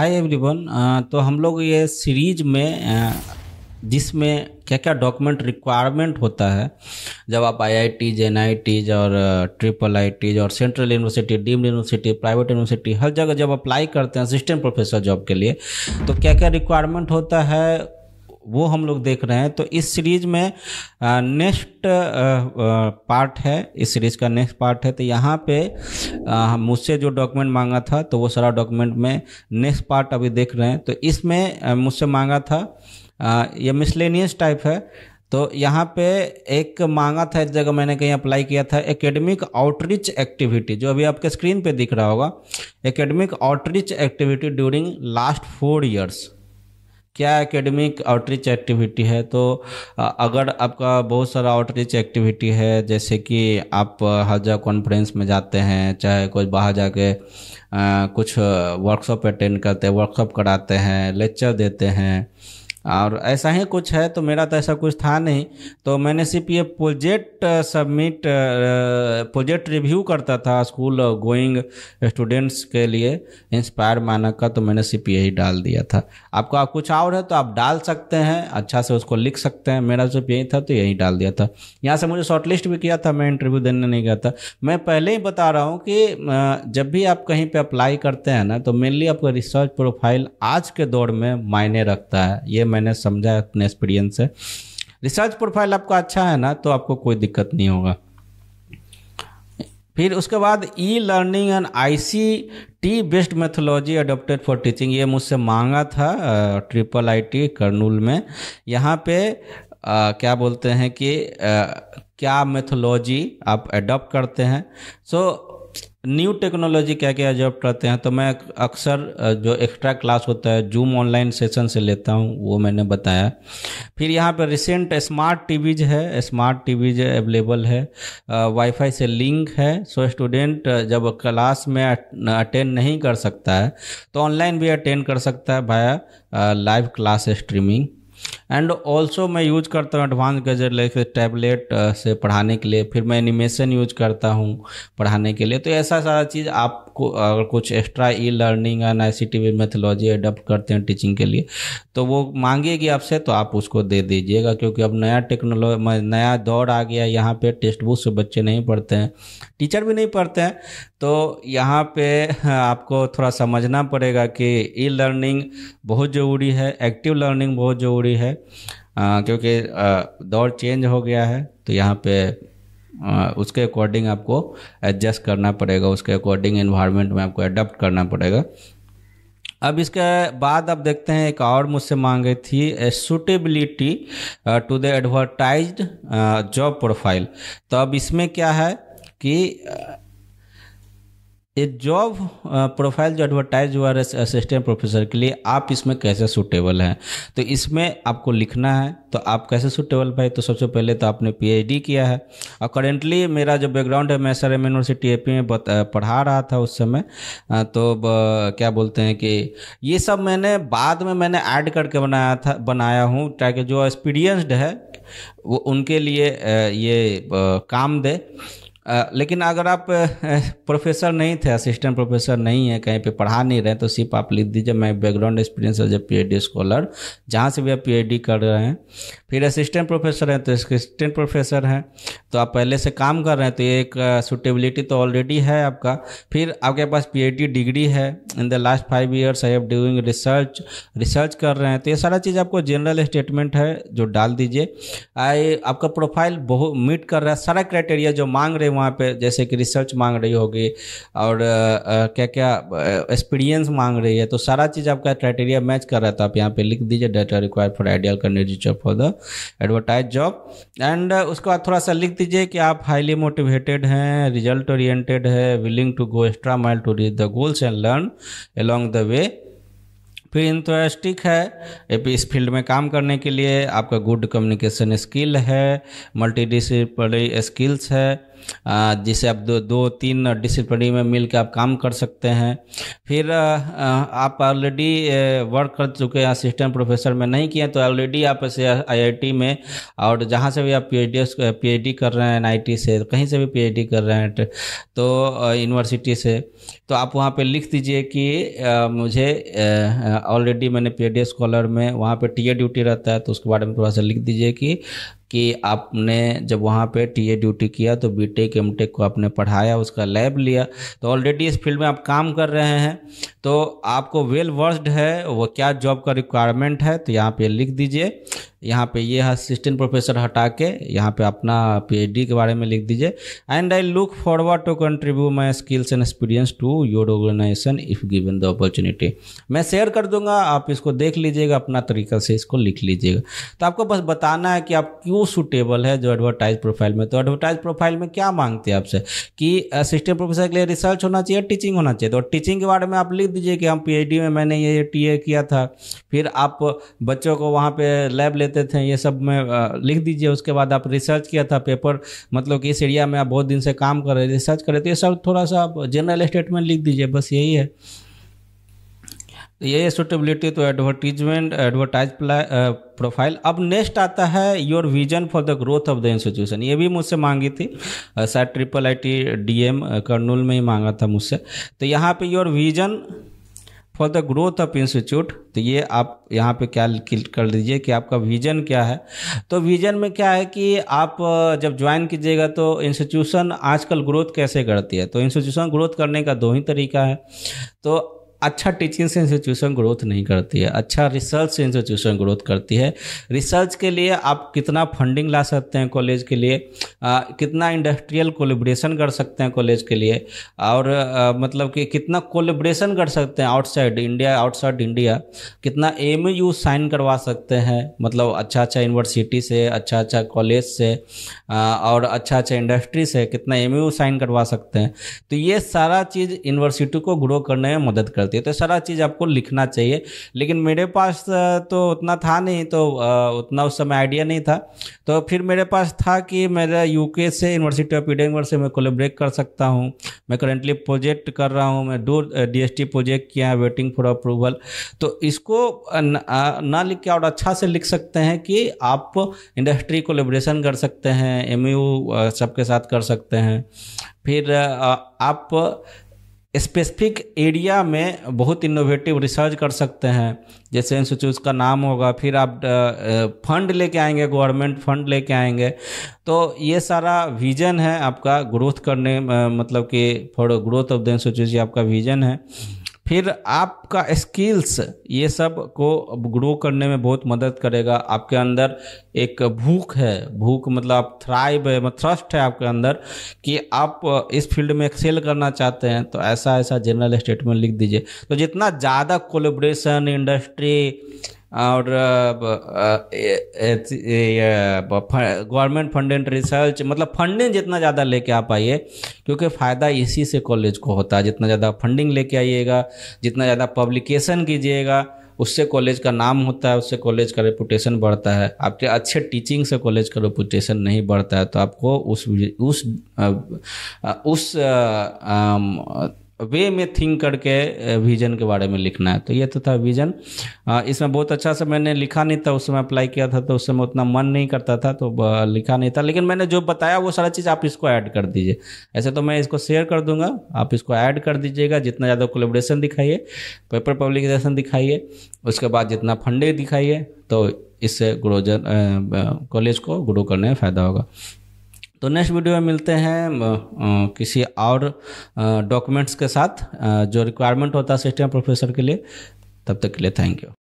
hi everyone तो हम लोग ये सीरीज में जिसमें क्या क्या डॉक्यूमेंट रिक्वायरमेंट होता है जब आप IITs I Ts और ट्रिपल आई टीज और central university deemed university private university हर जगह जब अप्लाई करते हैं असिस्टेंट प्रोफेसर जॉब के लिए तो क्या क्या रिक्वायरमेंट होता है वो हम लोग देख रहे हैं तो इस सीरीज में नेक्स्ट पार्ट है इस सीरीज का नेक्स्ट पार्ट है तो यहाँ पे मुझसे जो डॉक्यूमेंट मांगा था तो वो सारा डॉक्यूमेंट में नेक्स्ट पार्ट अभी देख रहे हैं तो इसमें मुझसे मांगा था ये मिसलेनियस टाइप है तो यहाँ पे एक मांगा था इस जगह मैंने कहीं अप्लाई किया था एकेडमिक आउटरीच एक्टिविटी जो अभी आपके स्क्रीन पे दिख रहा होगा academic outreach activity during last four years क्या एकेडमिक आउटरीच एक्टिविटी है तो अगर आपका बहुत सारा आउटरीच एक्टिविटी है जैसे कि आप जगह कॉन्फ्रेंस में जाते हैं चाहे कोई बाहर जाके कुछ वर्कशॉप अटेंड करते हैं वर्कशॉप कराते हैं लेक्चर देते हैं और ऐसा ही कुछ है तो मेरा तो ऐसा कुछ था नहीं तो मैंने सिर्फ ये प्रोजेक्ट सबमिट प्रोजेक्ट रिव्यू करता था स्कूल गोइंग स्टूडेंट्स के लिए इंस्पायर मानक का तो मैंने सिर्फ यही डाल दिया था आपको आप कुछ और है तो आप डाल सकते हैं अच्छा से उसको लिख सकते हैं मेरा सिर्फ यही था तो यही डाल दिया था यहाँ से मुझे शॉर्टलिस्ट भी किया था मैं इंटरव्यू देने नहीं गया था मैं पहले ही बता रहा हूँ कि uh, जब भी आप कहीं पर अप्लाई करते हैं ना तो मेनली आपका रिसर्च प्रोफाइल आज के दौर में मायने रखता है ये मैंने समझा अपने एक्सपीरियंस से रिसर्च प्रोफाइल आपका अच्छा है ना तो आपको कोई दिक्कत नहीं होगा फिर उसके बाद e learning and I C T based methodology adopted for teaching ये मुझसे मांगा था ट्रिपल आई टी कर्नूल में यहाँ पे आ, क्या बोलते हैं कि आ, क्या मेथोलॉजी आप एडॉप्ट करते हैं सो so, न्यू टेक्नोलॉजी क्या क्या जॉब करते हैं तो मैं अक्सर जो एक्स्ट्रा क्लास होता है जूम ऑनलाइन सेशन से लेता हूं वो मैंने बताया फिर यहाँ पर रिसेंट स्मार्ट टीवीज है स्मार्ट टीवीज अवेलेबल है वाईफाई से लिंक है सो स्टूडेंट जब क्लास में अटेंड नहीं कर सकता है तो ऑनलाइन भी अटेंड कर सकता है via live class streaming and also मैं यूज करता हूँ एडवांस गजर लाइक टैबलेट से पढ़ाने के लिए फिर मैं एनिमेशन यूज करता हूँ पढ़ाने के लिए तो ऐसा सारा चीज़ आप को अगर कुछ extra e learning and I C T V methodology adopt करते हैं टीचिंग के लिए तो वो मांगेगी आपसे तो आप उसको दे दीजिएगा क्योंकि अब नया टेक्नोलॉजी नया दौर आ गया यहाँ पे टेक्स्ट बुक से बच्चे नहीं पढ़ते हैं टीचर भी नहीं पढ़ते हैं तो यहाँ पे आपको थोड़ा समझना पड़ेगा कि ई लर्निंग बहुत ज़रूरी है एक्टिव लर्निंग बहुत ज़रूरी है आ, क्योंकि दौर चेंज हो गया है तो यहाँ पे उसके अकॉर्डिंग आपको एडजस्ट करना पड़ेगा उसके अकॉर्डिंग इन्वायरमेंट में आपको अडप्ट करना पड़ेगा अब इसके बाद आप देखते हैं एक और मुझसे मांगे थी suitability to the advertised job profile तो अब इसमें क्या है कि uh, ये जॉब प्रोफाइल जो एडवर्टाइज हुआ है असिस्टेंट प्रोफेसर के लिए आप इसमें कैसे सूटेबल हैं तो इसमें आपको लिखना है तो आप कैसे सूटेबल भाई तो सबसे पहले तो आपने पीएचडी किया है और करेंटली मेरा जो बैकग्राउंड है मैं सर एम यूनिवर्सिटी ए में uh, पढ़ा रहा था उस समय uh, तो uh, क्या बोलते हैं कि ये सब मैंने बाद में मैंने ऐड करके बनाया था बनाया हूँ ताकि जो एक्सपीरियंसड है वो उनके लिए ये काम दे लेकिन अगर आप प्रोफेसर नहीं थे असिस्टेंट प्रोफेसर नहीं है कहीं पे पढ़ा नहीं रहे तो सिर्फ आप लिख दीजिए मैं background experience as a PhD scholar जहाँ से भी आप पीएचडी कर रहे हैं फिर असिस्टेंट प्रोफेसर हैं तो असिस्टेंट प्रोफेसर हैं तो आप पहले से काम कर रहे हैं तो ये एक सुटेबिलिटी तो ऑलरेडी है आपका फिर आपके पास पी डिग्री है in the last five years I have doing research research कर रहे हैं तो ये सारा चीज़ आपको जनरल स्टेटमेंट है जो डाल दीजिए आई आपका प्रोफाइल बहुत मीट कर रहा है सारा क्राइटेरिया जो मांग रहे हैं वहाँ पे जैसे कि रिसर्च मांग रही होगी और क्या क्या एक्सपीरियंस मांग रही है तो सारा चीज़ आपका क्राइटेरिया मैच कर रहा था आप यहाँ पे लिख दीजिए data require for ideal candidate for the advertise job and उसके बाद थोड़ा सा लिख दीजिए कि आप हाईली मोटिवेटेड हैं रिजल्ट ओरिएंटेड है willing to go extra mile to reach the goals and learn along the way फिर इंटरेस्टिक है इस फील्ड में काम करने के लिए आपका गुड कम्युनिकेशन स्किल है मल्टी स्किल्स है जिसे आप दो दो तीन डिसिप्लिन में मिल आप काम कर सकते हैं फिर आप ऑलरेडी वर्क कर चुके हैं असिस्टेंट प्रोफेसर में नहीं किए तो ऑलरेडी आप ऐसे आई में और जहाँ से भी आप एच डी कर रहे हैं एन से कहीं से भी पी कर रहे हैं तो यूनिवर्सिटी से तो आप वहाँ पे लिख दीजिए कि मुझे ऑलरेडी मैंने पीएचडी स्कॉलर में वहाँ पे टी ड्यूटी रहता है तो उसके बारे में थोड़ा सा लिख दीजिए कि कि आपने जब वहाँ पे टीए ड्यूटी किया तो बीटेक एमटेक को आपने पढ़ाया उसका लैब लिया तो ऑलरेडी इस फील्ड में आप काम कर रहे हैं तो आपको वेल वर्स्ड है वो क्या जॉब का रिक्वायरमेंट है तो यहाँ पे लिख दीजिए यहाँ पे ये असिस्टेंट प्रोफेसर हटा के यहाँ पे अपना पीएचडी के बारे में लिख दीजिए and I look forward to contribute my skills and experience to your organisation if given the opportunity मैं शेयर कर दूंगा आप इसको देख लीजिएगा अपना तरीका से इसको लिख लीजिएगा तो आपको बस बताना है कि आप क्यों सूटेबल है जो एडवर्टाइज प्रोफाइल में तो एडवर्टाइज प्रोफाइल में क्या मांगते हैं आपसे कि असिस्टेंट प्रोफेसर के लिए रिसर्च होना चाहिए टीचिंग होना चाहिए तो टीचिंग के बारे में आप लिख दीजिए कि हम पी में मैंने ये टी किया था फिर आप बच्चों को वहाँ पर लैब लेते देते थे ये सब मैं लिख दीजिए उसके बाद आप रिसर्च किया था पेपर मतलब कि इस एरिया में आप बहुत दिन से काम कर रहे रिसर्च कर रहे थे तो ये सब थोड़ा सा आप जनरल स्टेटमेंट लिख दीजिए बस यही है ये सुटेबिलिटी तो एडवर्टीजमेंट एडवर्टाइज प्रोफाइल अब नेक्स्ट आता है your vision for the growth of the institution ये भी मुझसे मांगी थी sir triple I T D M Kurnool में ही मांगा था मुझसे तो यहाँ पे your vision for the growth of institute तो ये आप यहाँ पे क्या क्लिक कर दीजिए कि आपका विजन क्या है तो विजन में क्या है कि आप जब ज्वाइन कीजिएगा तो इंस्टीट्यूशन आजकल ग्रोथ कैसे करती है तो इंस्टीट्यूशन ग्रोथ करने का दो ही तरीका है तो अच्छा टीचिंग से इंस्टीट्यूशन ग्रोथ नहीं करती है अच्छा रिसर्च से इंस्टीट्यूशन ग्रोथ करती है रिसर्च के लिए आप कितना फंडिंग ला सकते हैं कॉलेज के लिए आ, कितना इंडस्ट्रियल कोलिब्रेशन कर सकते हैं कॉलेज के लिए और आ, मतलब कि कितना कोलिब्रेशन कर सकते हैं आउटसाइड इंडिया आउटसाइड इंडिया कितना एम यू साइन करवा सकते हैं मतलब अच्छा अच्छा यूनिवर्सिटी से अच्छा अच्छा कॉलेज से आ, और अच्छा अच्छा इंडस्ट्री से कितना एम साइन करवा सकते हैं तो ये सारा चीज़ यूनिवर्सिटी को ग्रो करने में मदद करती है सकती है तो सारा चीज़ आपको लिखना चाहिए लेकिन मेरे पास तो उतना था नहीं तो उतना उस समय आइडिया नहीं था तो फिर मेरे पास था कि मेरा यूके से यूनिवर्सिटी ऑफ इडेनवर से मैं कोलेब्रेट कर सकता हूँ मैं करेंटली प्रोजेक्ट कर रहा हूँ मैं दूर डी प्रोजेक्ट किया है वेटिंग फॉर अप्रूवल तो इसको ना लिख के और अच्छा से लिख सकते हैं कि आप इंडस्ट्री कोलेब्रेशन कर सकते हैं एम सबके साथ कर सकते हैं फिर आप स्पेसिफिक एरिया में बहुत इनोवेटिव रिसर्च कर सकते हैं जैसे इंस्टीट्यूट का नाम होगा फिर आप फंड लेके आएंगे गवर्नमेंट फंड लेके आएंगे तो ये सारा विजन है आपका ग्रोथ करने मतलब कि for growth of the institute ये आपका विजन है फिर आपका स्किल्स ये सब को ग्रो करने में बहुत मदद करेगा आपके अंदर एक भूख है भूख मतलब आप थ्राइव है मतलब थ्रस्ट है आपके अंदर कि आप इस फील्ड में एक्सेल करना चाहते हैं तो ऐसा ऐसा जनरल स्टेटमेंट लिख दीजिए तो जितना ज़्यादा कोलेब्रेशन इंडस्ट्री और गवर्नमेंट फंडेड रिसर्च मतलब फंडिंग जितना ज़्यादा लेके आप आइए क्योंकि फ़ायदा इसी से कॉलेज को होता है जितना ज़्यादा फंडिंग लेके आइएगा जितना ज़्यादा पब्लिकेशन कीजिएगा उससे कॉलेज का नाम होता है उससे कॉलेज का रेपुटेशन बढ़ता है आपके अच्छे टीचिंग से कॉलेज का रेपुटेशन नहीं बढ़ता है तो आपको उस उस उस, उस वे में थिंक करके विजन के बारे में लिखना है तो ये तो था विजन इसमें बहुत अच्छा से मैंने लिखा नहीं था उस समय अप्लाई किया था तो उस समय उतना मन नहीं करता था तो लिखा नहीं था लेकिन मैंने जो बताया वो सारा चीज़ आप इसको ऐड कर दीजिए ऐसे तो मैं इसको शेयर कर दूंगा आप इसको ऐड कर दीजिएगा जितना ज़्यादा कोलेब्रेशन दिखाइए पेपर पब्लिकेशन दिखाइए उसके बाद जितना फंडे दिखाइए तो इससे ग्रोजन कॉलेज को ग्रो करने में फ़ायदा होगा तो नेक्स्ट वीडियो में मिलते हैं किसी और डॉक्यूमेंट्स के साथ जो रिक्वायरमेंट होता है सिस्टम प्रोफेसर के लिए तब तक के लिए थैंक यू